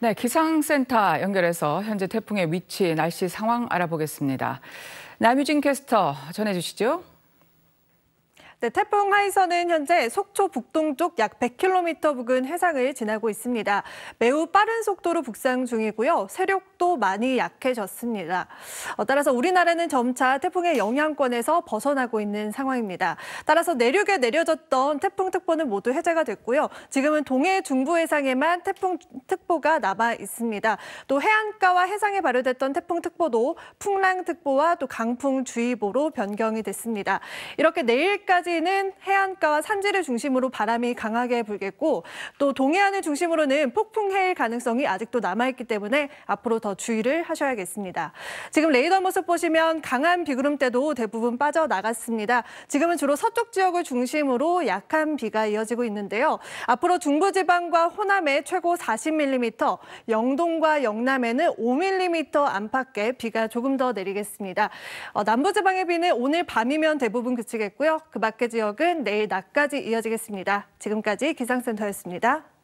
네, 기상센터 연결해서 현재 태풍의 위치, 날씨 상황 알아보겠습니다. 남유진 캐스터 전해주시죠. 네, 태풍 하이선은 현재 속초 북동쪽 약 100km 부근 해상을 지나고 있습니다. 매우 빠른 속도로 북상 중이고요. 세력 또 많이 약해졌습니다. 어, 따라서 우리나라는 점차 태풍의 영향권에서 벗어나고 있는 상황입니다. 따라서 내륙에 내려졌던 태풍특보는 모두 해제가 됐고요. 지금은 동해 중부 해상에만 태풍특보가 남아 있습니다. 또 해안가와 해상에 발효됐던 태풍특보도 풍랑특보와 또 강풍주의보로 변경이 됐습니다. 이렇게 내일까지는 해안가와 산지를 중심으로 바람이 강하게 불겠고 또 동해안을 중심으로는 폭풍해일 가능성이 아직도 남아있기 때문에 앞으로 더더 주의를 하셔야겠습니다. 지금 레이더 모습 보시면 강한 비구름때도 대부분 빠져나갔습니다. 지금은 주로 서쪽 지역을 중심으로 약한 비가 이어지고 있는데요. 앞으로 중부지방과 호남에 최고 40mm, 영동과 영남에는 5mm 안팎의 비가 조금 더 내리겠습니다. 어, 남부지방의 비는 오늘 밤이면 대부분 그치겠고요. 그 밖의 지역은 내일 낮까지 이어지겠습니다. 지금까지 기상센터였습니다.